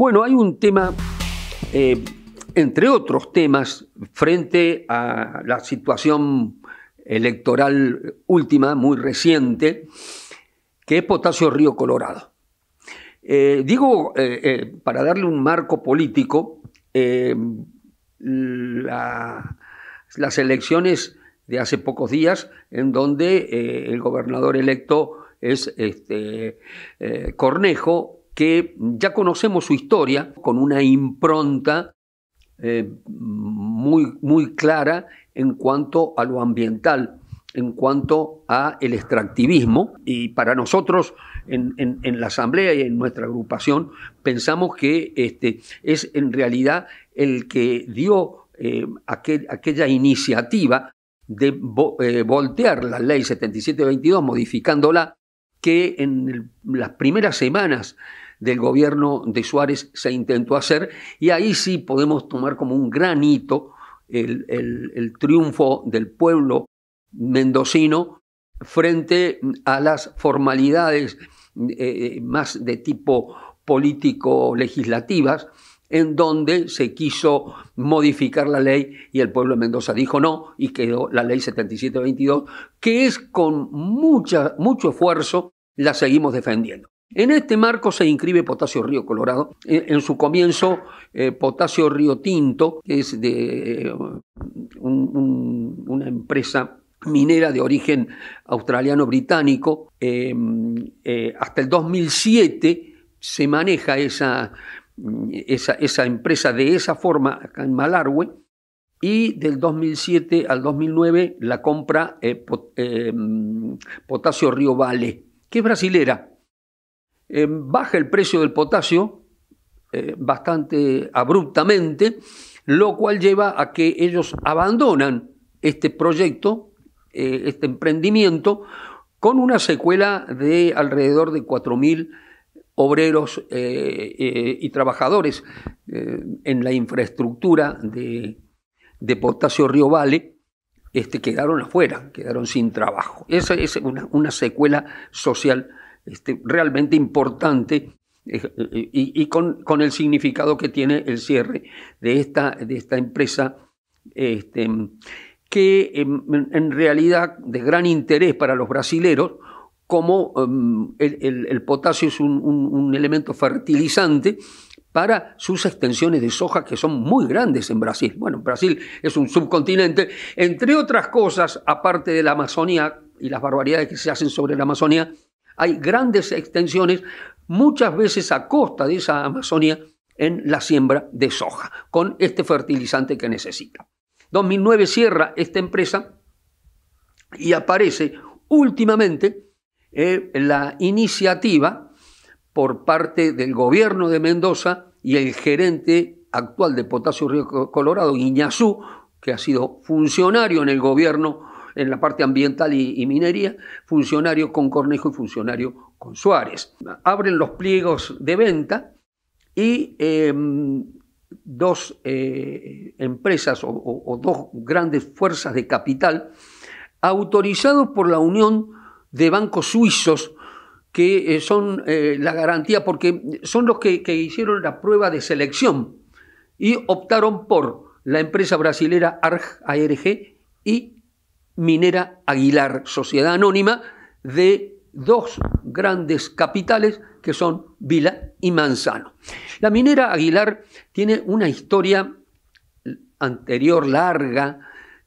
Bueno, hay un tema, eh, entre otros temas, frente a la situación electoral última, muy reciente, que es Potasio Río Colorado. Eh, digo, eh, para darle un marco político, las elecciones de hace pocos días, en donde el gobernador electo es este, Cornejo, que ya conocemos su historia con una impronta eh, muy, muy clara en cuanto a lo ambiental, en cuanto al extractivismo. Y para nosotros en, la Asamblea y en nuestra agrupación pensamos que este, es en realidad el que dio eh, aquella iniciativa de eh, voltear la ley 7722, modificándola, que en las primeras semanas del gobierno de Suárez se intentó hacer, y ahí sí podemos tomar como un gran hito el, triunfo del pueblo mendocino frente a las formalidades eh, eh, más de tipo político-legislativas, en donde se quiso modificar la ley y el pueblo de Mendoza dijo no y quedó la ley 7722, que es con mucha, mucho esfuerzo la seguimos defendiendo. En este marco se inscribe Potasio Río Colorado. En, su comienzo, eh, Potasio Río Tinto, que es de eh, una empresa minera de origen australiano-británico, em, eh, hasta el 2007 se maneja mm, esa, esa, empresa de esa forma acá en Malargüe, y del 2007 al 2009 la compra em, Potasio Río Vale, que es brasilera. Eh, baja el precio del potasio eh, bastante abruptamente, lo cual lleva a que ellos abandonan este proyecto, eh, este emprendimiento, con una secuela de alrededor de 4.000 obreros y trabajadores en la infraestructura de, Potasio Río Vale, este, quedaron afuera, quedaron sin trabajo. Esa es una, una secuela social este, realmente importante eh, eh, y, con, el significado que tiene el cierre de esta, de esta empresa. Este, que em, en, realidad de gran interés para los brasileros, como em, el, potasio es un, elemento fertilizante para sus extensiones de soja que son muy grandes en Brasil. Bueno, Brasil es un subcontinente, entre otras cosas, aparte de la Amazonía y las barbaridades que se hacen sobre la Amazonía, hay grandes extensiones, muchas veces a costa de esa Amazonía, en la siembra de soja, con este fertilizante que necesita. 2009 cierra esta empresa y aparece últimamente eh, la iniciativa por parte del gobierno de Mendoza y el gerente actual de Potasio Río Colorado, Iñazú, que ha sido funcionario en el gobierno en la parte ambiental y, minería, funcionario con Cornejo y funcionario con Suárez. Abren los pliegos de venta y em, dos eh, empresas o, dos grandes fuerzas de capital autorizados por la Unión de Bancos Suizos, que eh, son eh, la garantía, porque son los que, hicieron la prueba de selección y optaron por la empresa brasilera ARG, ARG y Minera Aguilar, sociedad anónima de dos grandes capitales que son Vila y Manzano. La minera Aguilar tiene una historia anterior larga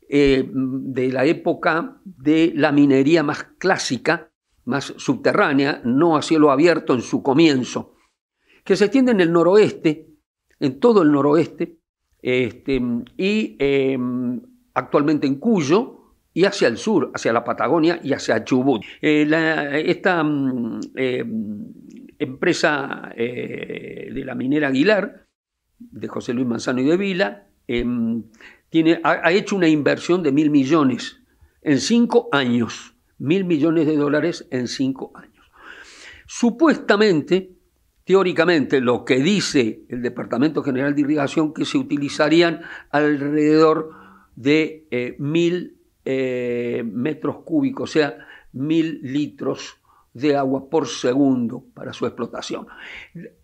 eh, de la época de la minería más clásica, más subterránea, no a cielo abierto en su comienzo, que se extiende en el noroeste, en todo el noroeste, este, y em, actualmente en Cuyo, y hacia el sur, hacia la Patagonia y hacia Chubut. Eh, esta mm, eh, empresa eh, de la minera Aguilar, de José Luis Manzano y de Vila, em, tiene, ha, hecho una inversión de mil millones en cinco años, mil millones de dólares en cinco años. Supuestamente, teóricamente, lo que dice el Departamento General de Irrigación, que se utilizarían alrededor de mil eh, metros cúbicos, o sea, mil litros de agua por segundo para su explotación.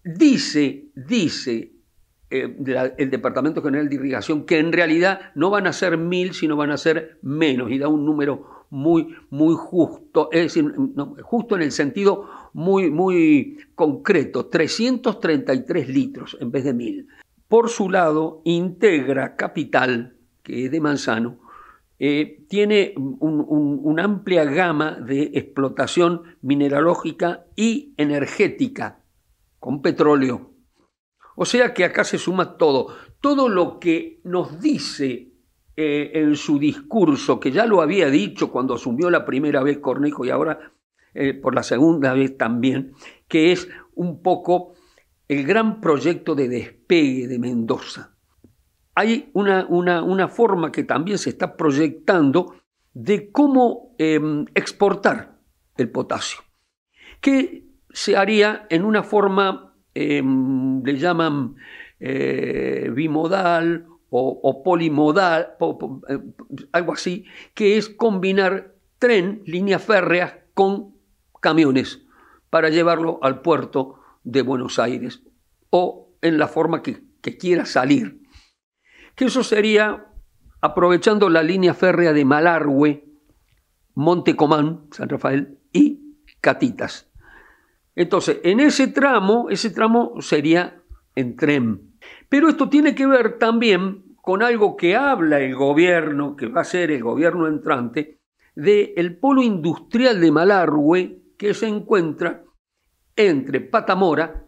Dice, dice eh, el Departamento General de Irrigación que en realidad no van a ser mil, sino van a ser menos, y da un número muy, muy justo, es justo en el sentido muy, muy concreto, 333 litros en vez de mil. Por su lado, integra Capital, que es de Manzano, eh, tiene una amplia gama de explotación mineralógica y energética con petróleo. O sea que acá se suma todo. Todo lo que nos dice eh, en su discurso, que ya lo había dicho cuando asumió la primera vez Cornejo y ahora eh, por la segunda vez también, que es un poco el gran proyecto de despegue de Mendoza hay una, forma que también se está proyectando de cómo em, exportar el potasio, que se haría en una forma, eh, le llaman eh, bimodal o, polimodal, eh, algo así, que es combinar tren, líneas férreas con camiones para llevarlo al puerto de Buenos Aires o en la forma que quiera salir que eso sería aprovechando la línea férrea de Malargüe, Montecomán, San Rafael y Catitas. Entonces, en ese tramo, ese tramo sería en tren. Pero esto tiene que ver también con algo que habla el gobierno, que va a ser el gobierno entrante, del polo industrial de Malargüe que se encuentra entre Patamora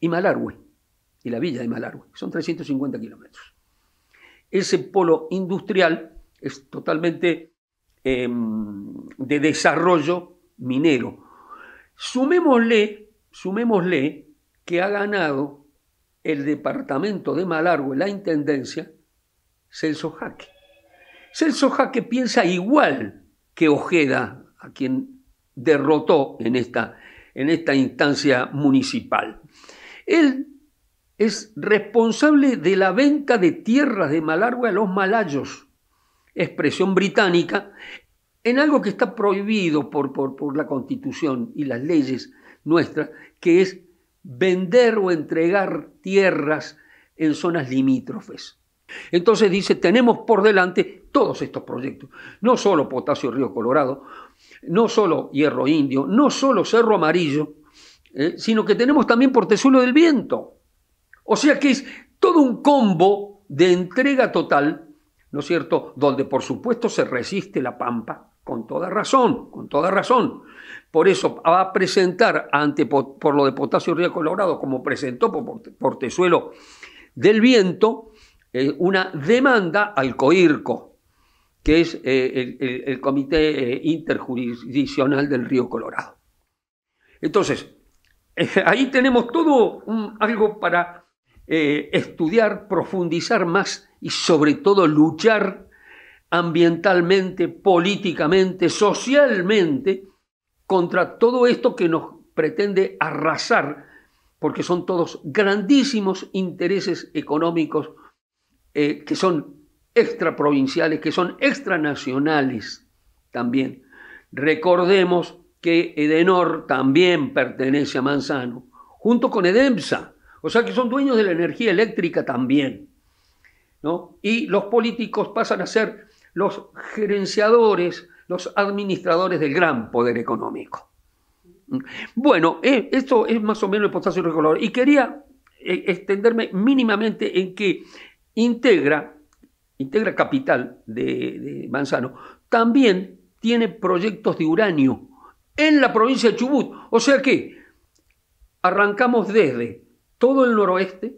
y Malargüe, y la villa de Malargüe. Son 350 kilómetros ese polo industrial es totalmente em, de desarrollo minero. Sumémosle, sumémosle que ha ganado el departamento de Malargue, la intendencia, Celso Jaque. Celso Jaque piensa igual que Ojeda, a quien derrotó en esta, en esta instancia municipal. Él es responsable de la venta de tierras de Malargue a los malayos, expresión británica, en algo que está prohibido por, la constitución y las leyes nuestras, que es vender o entregar tierras en zonas limítrofes. Entonces dice, tenemos por delante todos estos proyectos, no solo Potasio Río Colorado, no solo Hierro Indio, no solo Cerro Amarillo, eh, sino que tenemos también por del Viento, o sea que es todo un combo de entrega total, ¿no es cierto?, donde por supuesto se resiste la pampa, con toda razón, con toda razón. Por eso va a presentar ante, por lo de Potasio Río Colorado, como presentó por, del Viento, eh, una demanda al COIRCO, que es eh, el, Comité eh, Interjurisdiccional del Río Colorado. Entonces, ahí tenemos todo algo para eh, estudiar, profundizar más y sobre todo luchar ambientalmente, políticamente, socialmente contra todo esto que nos pretende arrasar, porque son todos grandísimos intereses económicos eh, que son extraprovinciales, que son extranacionales también. Recordemos que Edenor también pertenece a Manzano, junto con Edemsa, o sea que son dueños de la energía eléctrica también. Y los políticos pasan a ser los gerenciadores, los administradores del gran poder económico. Bueno, eh, esto es más o menos el potasio recolor. Y quería eh, extenderme mínimamente en que integra, integra capital de Manzano, también tiene proyectos de uranio en la provincia de Chubut. O sea que arrancamos desde todo el noroeste.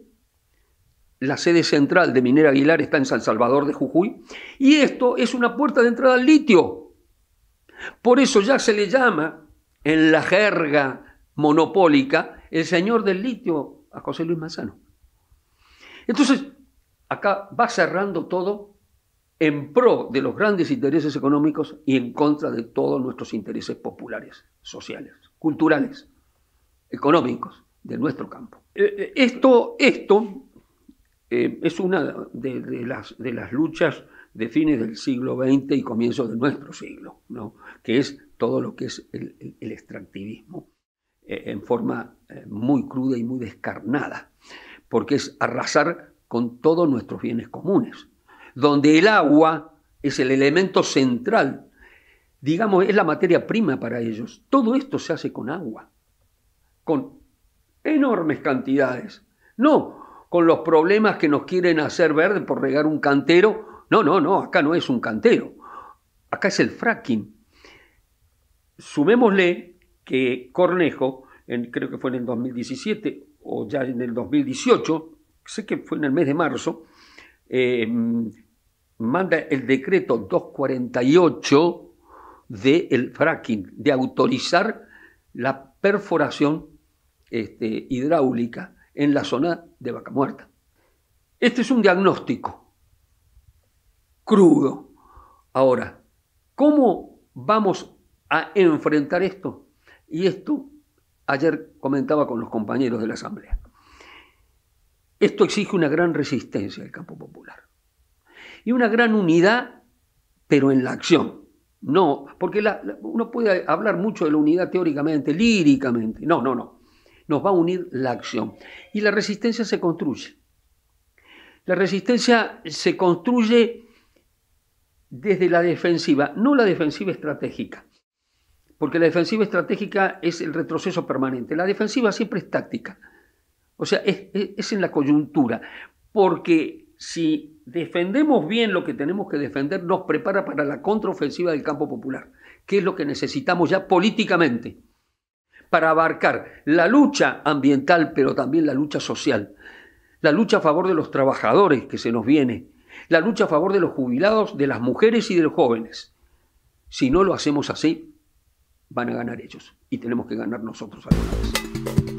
La sede central de Minera Aguilar está en San Salvador de Jujuy. Y esto es una puerta de entrada al litio. Por eso ya se le llama, en la jerga monopólica, el señor del litio a José Luis Manzano. Entonces, acá va cerrando todo en pro de los grandes intereses económicos y en contra de todos nuestros intereses populares, sociales, culturales, económicos de nuestro campo. Eh, eh, esto, esto eh, es una de, las, de las luchas de fines del siglo XX y comienzos de nuestro siglo, ¿no? que es todo lo que es el, extractivismo en forma muy cruda y muy descarnada, porque es arrasar con todos nuestros bienes comunes, donde el agua es el elemento central, digamos, es la materia prima para ellos. Todo esto se hace con agua, con enormes cantidades. No con los problemas que nos quieren hacer ver por regar un cantero. No, no, no, acá no es un cantero. Acá es el fracking. Sumémosle que Cornejo, creo que fue en el 2017 o ya en el 2018, sé que fue en el mes de marzo, eh, manda el decreto 248 del fracking, de autorizar la perforación este, hidráulica en la zona de Vaca Muerta. Este es un diagnóstico crudo. Ahora, ¿cómo vamos a enfrentar esto? Y esto ayer comentaba con los compañeros de la Asamblea. Esto exige una gran resistencia del campo popular y una gran unidad, pero en la acción. No, porque uno puede hablar mucho de la unidad teóricamente, líricamente. No, no, no nos va a unir la acción. Y la resistencia se construye. La resistencia se construye desde la defensiva, no la defensiva estratégica, porque la defensiva estratégica es el retroceso permanente. La defensiva siempre es táctica, o sea, es, en la coyuntura, porque si defendemos bien lo que tenemos que defender, nos prepara para la contraofensiva del campo popular, que es lo que necesitamos ya políticamente para abarcar la lucha ambiental, pero también la lucha social, la lucha a favor de los trabajadores que se nos viene, la lucha a favor de los jubilados, de las mujeres y de los jóvenes. Si no lo hacemos así, van a ganar ellos y tenemos que ganar nosotros alguna vez.